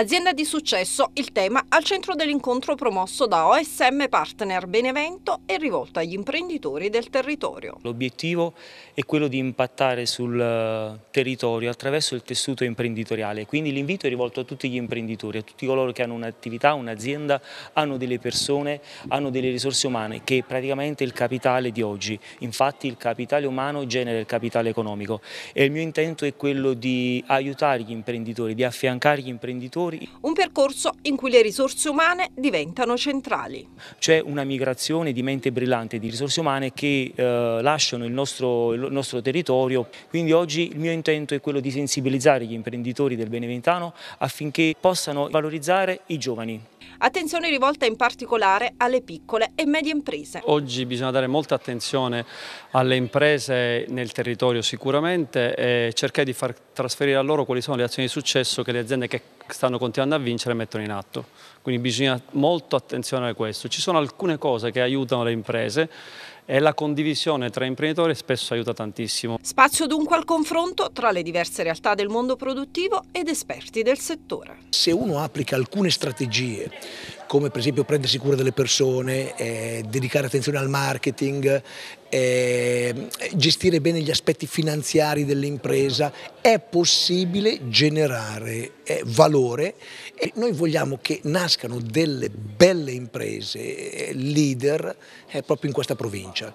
Azienda di successo, il tema al centro dell'incontro promosso da OSM Partner Benevento e rivolto agli imprenditori del territorio. L'obiettivo è quello di impattare sul eh, territorio attraverso il tessuto imprenditoriale, quindi l'invito è rivolto a tutti gli imprenditori, a tutti coloro che hanno un'attività, un'azienda, hanno delle persone, hanno delle risorse umane, che è praticamente il capitale di oggi. Infatti il capitale umano genera il capitale economico e il mio intento è quello di aiutare gli imprenditori, di affiancare gli imprenditori lavoratori. Un percorso in cui le risorse umane diventano centrali. C'è una migrazione di mente brillante, di risorse umane che eh, lasciano il nostro, il nostro territorio. Quindi oggi il mio intento è quello di sensibilizzare gli imprenditori del Beneventano affinché possano valorizzare i giovani. Attenzione rivolta in particolare alle piccole e medie imprese. Oggi bisogna dare molta attenzione alle imprese nel territorio sicuramente e cercare di far trasferire a loro quali sono le azioni di successo che le aziende che stanno continuando a vincere mettono in atto. Quindi bisogna molto attenzione a questo. Ci sono alcune cose che aiutano le imprese e la condivisione tra imprenditori spesso aiuta tantissimo. Spazio dunque al confronto tra le diverse realtà del mondo produttivo ed esperti del settore. Se uno applica alcune strategie come per esempio prendersi cura delle persone, eh, dedicare attenzione al marketing, eh, gestire bene gli aspetti finanziari dell'impresa, è possibile generare eh, valore e noi vogliamo che nascano delle belle imprese, eh, leader, eh, proprio in questa provincia.